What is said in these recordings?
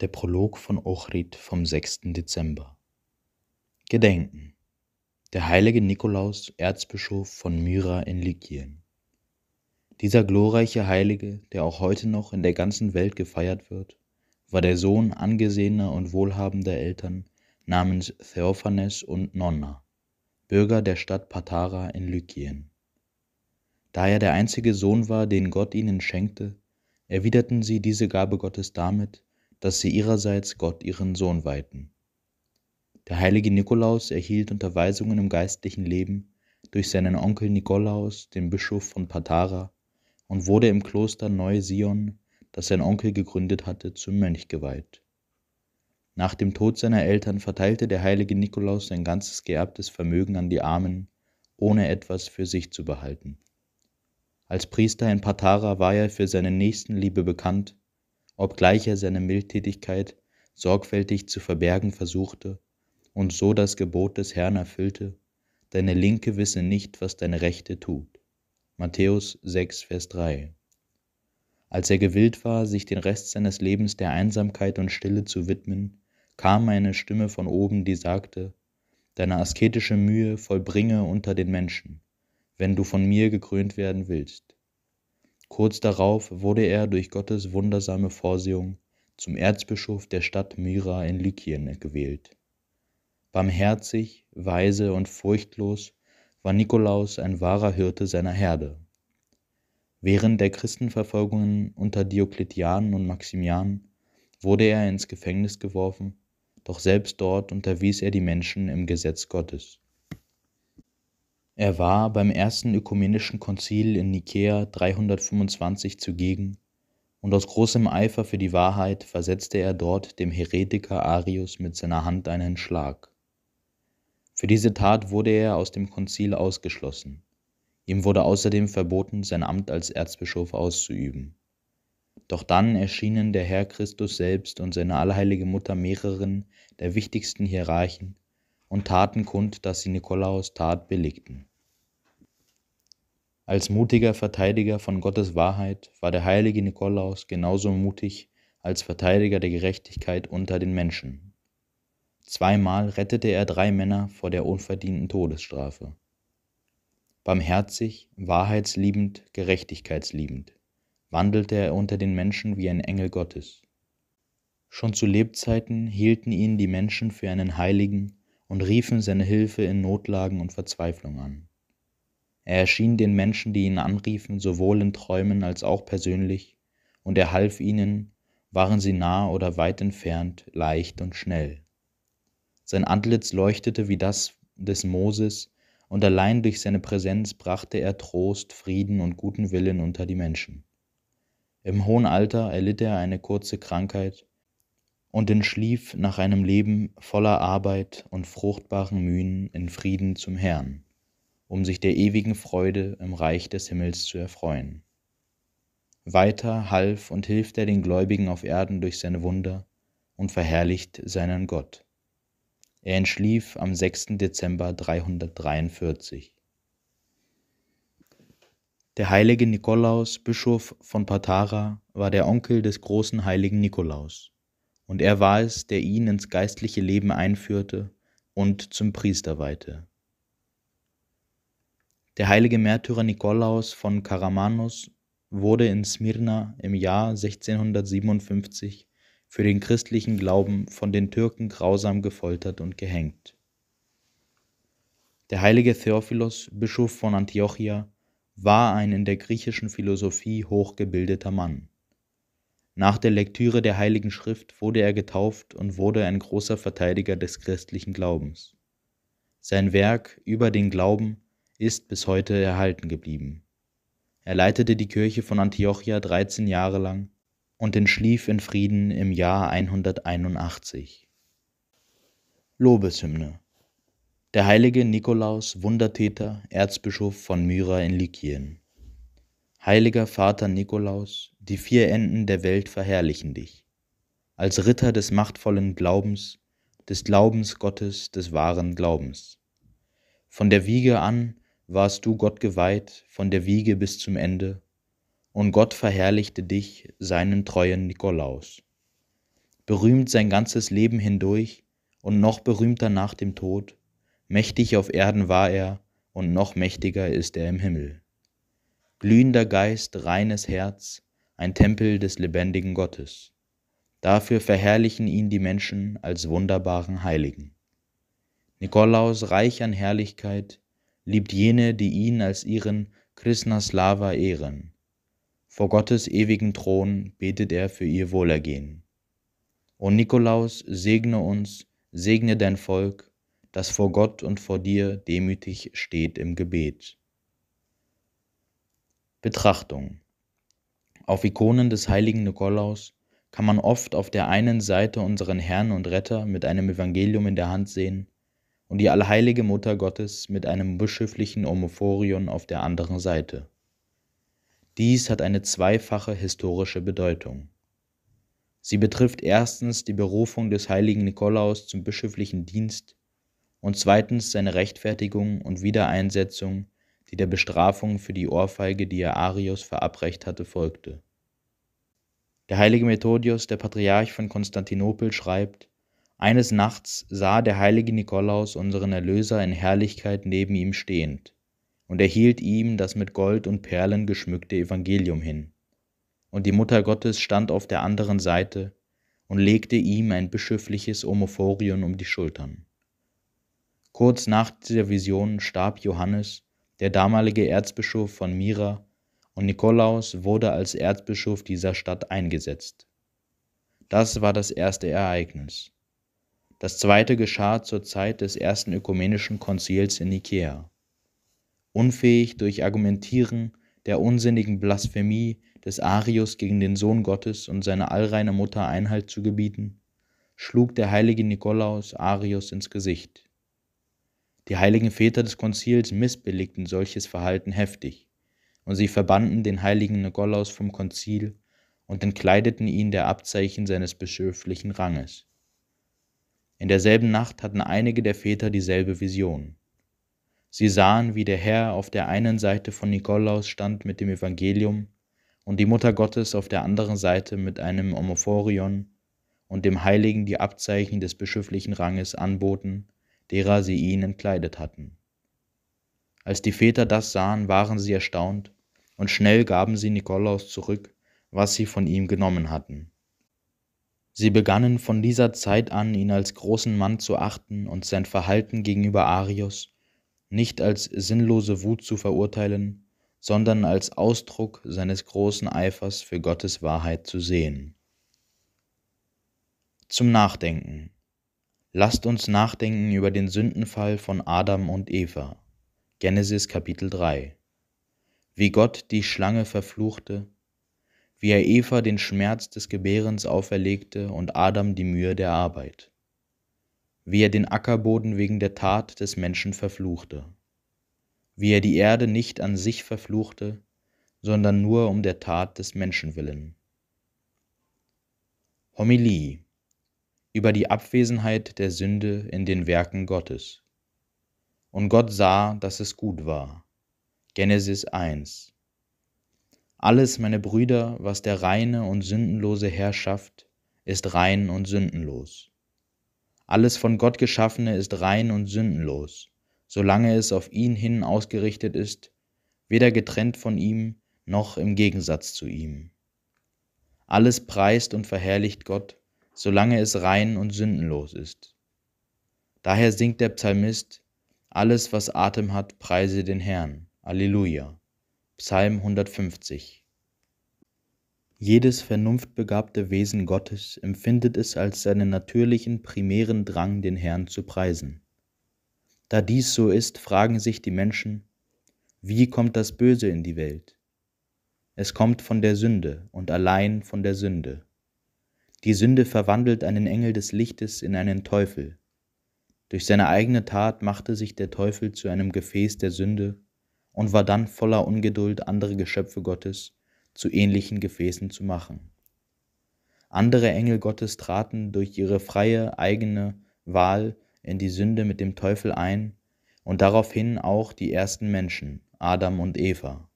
Der Prolog von Ochrid vom 6. Dezember. Gedenken. Der heilige Nikolaus, Erzbischof von Myra in Lykien. Dieser glorreiche Heilige, der auch heute noch in der ganzen Welt gefeiert wird, war der Sohn angesehener und wohlhabender Eltern namens Theophanes und Nonna, Bürger der Stadt Patara in Lykien. Da er der einzige Sohn war, den Gott ihnen schenkte, erwiderten sie diese Gabe Gottes damit, dass sie ihrerseits Gott ihren Sohn weihten. Der heilige Nikolaus erhielt Unterweisungen im geistlichen Leben durch seinen Onkel Nikolaus, den Bischof von Patara, und wurde im Kloster Neu-Sion, das sein Onkel gegründet hatte, zum Mönch geweiht. Nach dem Tod seiner Eltern verteilte der heilige Nikolaus sein ganzes geerbtes Vermögen an die Armen, ohne etwas für sich zu behalten. Als Priester in Patara war er für seine Nächstenliebe bekannt obgleich er seine Mildtätigkeit sorgfältig zu verbergen versuchte und so das Gebot des Herrn erfüllte, deine Linke wisse nicht, was deine Rechte tut. Matthäus 6, Vers 3. Als er gewillt war, sich den Rest seines Lebens der Einsamkeit und Stille zu widmen, kam eine Stimme von oben, die sagte, Deine asketische Mühe vollbringe unter den Menschen, wenn du von mir gekrönt werden willst. Kurz darauf wurde er durch Gottes wundersame Vorsehung zum Erzbischof der Stadt Myra in Lykien gewählt. Barmherzig, weise und furchtlos war Nikolaus ein wahrer Hirte seiner Herde. Während der Christenverfolgungen unter Diokletian und Maximian wurde er ins Gefängnis geworfen, doch selbst dort unterwies er die Menschen im Gesetz Gottes. Er war beim ersten ökumenischen Konzil in Nikäa 325 zugegen und aus großem Eifer für die Wahrheit versetzte er dort dem Heretiker Arius mit seiner Hand einen Schlag. Für diese Tat wurde er aus dem Konzil ausgeschlossen. Ihm wurde außerdem verboten, sein Amt als Erzbischof auszuüben. Doch dann erschienen der Herr Christus selbst und seine allheilige Mutter mehreren der wichtigsten Hierarchen und taten kund, dass sie Nikolaus Tat billigten. Als mutiger Verteidiger von Gottes Wahrheit war der heilige Nikolaus genauso mutig als Verteidiger der Gerechtigkeit unter den Menschen. Zweimal rettete er drei Männer vor der unverdienten Todesstrafe. Barmherzig, wahrheitsliebend, gerechtigkeitsliebend wandelte er unter den Menschen wie ein Engel Gottes. Schon zu Lebzeiten hielten ihn die Menschen für einen Heiligen und riefen seine Hilfe in Notlagen und Verzweiflung an. Er erschien den Menschen, die ihn anriefen, sowohl in Träumen als auch persönlich, und er half ihnen, waren sie nah oder weit entfernt, leicht und schnell. Sein Antlitz leuchtete wie das des Moses, und allein durch seine Präsenz brachte er Trost, Frieden und guten Willen unter die Menschen. Im hohen Alter erlitt er eine kurze Krankheit und entschlief nach einem Leben voller Arbeit und fruchtbaren Mühen in Frieden zum Herrn um sich der ewigen Freude im Reich des Himmels zu erfreuen. Weiter half und hilft er den Gläubigen auf Erden durch seine Wunder und verherrlicht seinen Gott. Er entschlief am 6. Dezember 343. Der heilige Nikolaus, Bischof von Patara, war der Onkel des großen heiligen Nikolaus, und er war es, der ihn ins geistliche Leben einführte und zum Priester weihte. Der heilige Märtyrer Nikolaus von Karamanus wurde in Smyrna im Jahr 1657 für den christlichen Glauben von den Türken grausam gefoltert und gehängt. Der heilige Theophilos, Bischof von Antiochia, war ein in der griechischen Philosophie hochgebildeter Mann. Nach der Lektüre der Heiligen Schrift wurde er getauft und wurde ein großer Verteidiger des christlichen Glaubens. Sein Werk über den Glauben ist bis heute erhalten geblieben. Er leitete die Kirche von Antiochia 13 Jahre lang und entschlief in Frieden im Jahr 181. Lobeshymne Der heilige Nikolaus, Wundertäter, Erzbischof von Myra in Lykien. Heiliger Vater Nikolaus, die vier Enden der Welt verherrlichen dich. Als Ritter des machtvollen Glaubens, des Glaubens Gottes, des wahren Glaubens. Von der Wiege an warst du Gott geweiht von der Wiege bis zum Ende, und Gott verherrlichte dich, seinen treuen Nikolaus. Berühmt sein ganzes Leben hindurch und noch berühmter nach dem Tod, mächtig auf Erden war er und noch mächtiger ist er im Himmel. Glühender Geist, reines Herz, ein Tempel des lebendigen Gottes. Dafür verherrlichen ihn die Menschen als wunderbaren Heiligen. Nikolaus reich an Herrlichkeit, liebt jene, die ihn als ihren Krishna Slava ehren. Vor Gottes ewigen Thron betet er für ihr Wohlergehen. O Nikolaus, segne uns, segne dein Volk, das vor Gott und vor dir demütig steht im Gebet. Betrachtung Auf Ikonen des heiligen Nikolaus kann man oft auf der einen Seite unseren Herrn und Retter mit einem Evangelium in der Hand sehen und die allheilige Mutter Gottes mit einem bischöflichen Omophorion auf der anderen Seite. Dies hat eine zweifache historische Bedeutung. Sie betrifft erstens die Berufung des heiligen Nikolaus zum bischöflichen Dienst und zweitens seine Rechtfertigung und Wiedereinsetzung, die der Bestrafung für die Ohrfeige, die er Arius verabreicht hatte, folgte. Der heilige Methodius, der Patriarch von Konstantinopel, schreibt, eines Nachts sah der heilige Nikolaus unseren Erlöser in Herrlichkeit neben ihm stehend, und erhielt ihm das mit Gold und Perlen geschmückte Evangelium hin. Und die Mutter Gottes stand auf der anderen Seite und legte ihm ein bischöfliches Omophorion um die Schultern. Kurz nach dieser Vision starb Johannes, der damalige Erzbischof von Mira, und Nikolaus wurde als Erzbischof dieser Stadt eingesetzt. Das war das erste Ereignis. Das zweite geschah zur Zeit des ersten ökumenischen Konzils in Nikea. Unfähig durch Argumentieren der unsinnigen Blasphemie des Arius gegen den Sohn Gottes und seine allreine Mutter Einhalt zu gebieten, schlug der heilige Nikolaus Arius ins Gesicht. Die heiligen Väter des Konzils missbilligten solches Verhalten heftig, und sie verbannten den heiligen Nikolaus vom Konzil und entkleideten ihn der Abzeichen seines bischöflichen Ranges. In derselben Nacht hatten einige der Väter dieselbe Vision. Sie sahen, wie der Herr auf der einen Seite von Nikolaus stand mit dem Evangelium und die Mutter Gottes auf der anderen Seite mit einem Omophorion und dem Heiligen die Abzeichen des bischöflichen Ranges anboten, derer sie ihn entkleidet hatten. Als die Väter das sahen, waren sie erstaunt, und schnell gaben sie Nikolaus zurück, was sie von ihm genommen hatten. Sie begannen von dieser Zeit an, ihn als großen Mann zu achten und sein Verhalten gegenüber Arius nicht als sinnlose Wut zu verurteilen, sondern als Ausdruck seines großen Eifers für Gottes Wahrheit zu sehen. Zum Nachdenken. Lasst uns nachdenken über den Sündenfall von Adam und Eva. Genesis Kapitel 3. Wie Gott die Schlange verfluchte wie er Eva den Schmerz des Gebärens auferlegte und Adam die Mühe der Arbeit, wie er den Ackerboden wegen der Tat des Menschen verfluchte, wie er die Erde nicht an sich verfluchte, sondern nur um der Tat des Menschen willen. Homilie über die Abwesenheit der Sünde in den Werken Gottes. Und Gott sah, dass es gut war. Genesis 1 alles, meine Brüder, was der reine und sündenlose Herr schafft, ist rein und sündenlos. Alles von Gott Geschaffene ist rein und sündenlos, solange es auf ihn hin ausgerichtet ist, weder getrennt von ihm noch im Gegensatz zu ihm. Alles preist und verherrlicht Gott, solange es rein und sündenlos ist. Daher singt der Psalmist, alles, was Atem hat, preise den Herrn. Alleluja. Psalm 150 Jedes vernunftbegabte Wesen Gottes empfindet es als seinen natürlichen primären Drang, den Herrn zu preisen. Da dies so ist, fragen sich die Menschen, wie kommt das Böse in die Welt? Es kommt von der Sünde und allein von der Sünde. Die Sünde verwandelt einen Engel des Lichtes in einen Teufel. Durch seine eigene Tat machte sich der Teufel zu einem Gefäß der Sünde und war dann voller Ungeduld, andere Geschöpfe Gottes zu ähnlichen Gefäßen zu machen. Andere Engel Gottes traten durch ihre freie eigene Wahl in die Sünde mit dem Teufel ein und daraufhin auch die ersten Menschen, Adam und Eva.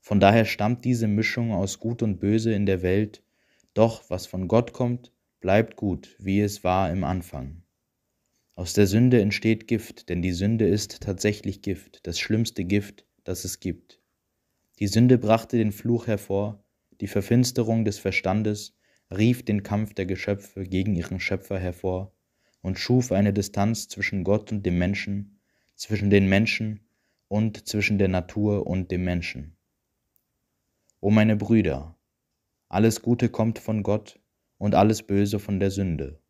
Von daher stammt diese Mischung aus Gut und Böse in der Welt, doch was von Gott kommt, bleibt gut, wie es war im Anfang. Aus der Sünde entsteht Gift, denn die Sünde ist tatsächlich Gift, das schlimmste Gift, das es gibt. Die Sünde brachte den Fluch hervor, die Verfinsterung des Verstandes rief den Kampf der Geschöpfe gegen ihren Schöpfer hervor und schuf eine Distanz zwischen Gott und dem Menschen, zwischen den Menschen und zwischen der Natur und dem Menschen. O meine Brüder, alles Gute kommt von Gott und alles Böse von der Sünde.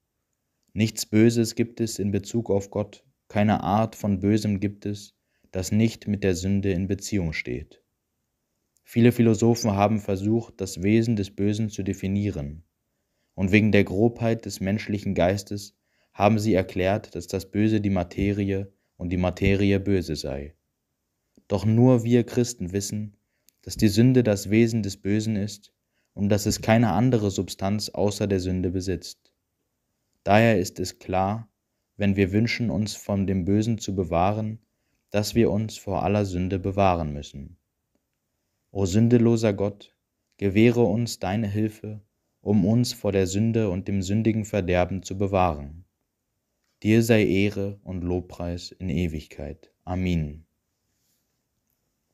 Nichts Böses gibt es in Bezug auf Gott, keine Art von Bösem gibt es, das nicht mit der Sünde in Beziehung steht. Viele Philosophen haben versucht, das Wesen des Bösen zu definieren, und wegen der Grobheit des menschlichen Geistes haben sie erklärt, dass das Böse die Materie und die Materie böse sei. Doch nur wir Christen wissen, dass die Sünde das Wesen des Bösen ist und dass es keine andere Substanz außer der Sünde besitzt. Daher ist es klar, wenn wir wünschen, uns von dem Bösen zu bewahren, dass wir uns vor aller Sünde bewahren müssen. O sündeloser Gott, gewähre uns deine Hilfe, um uns vor der Sünde und dem sündigen Verderben zu bewahren. Dir sei Ehre und Lobpreis in Ewigkeit. Amen.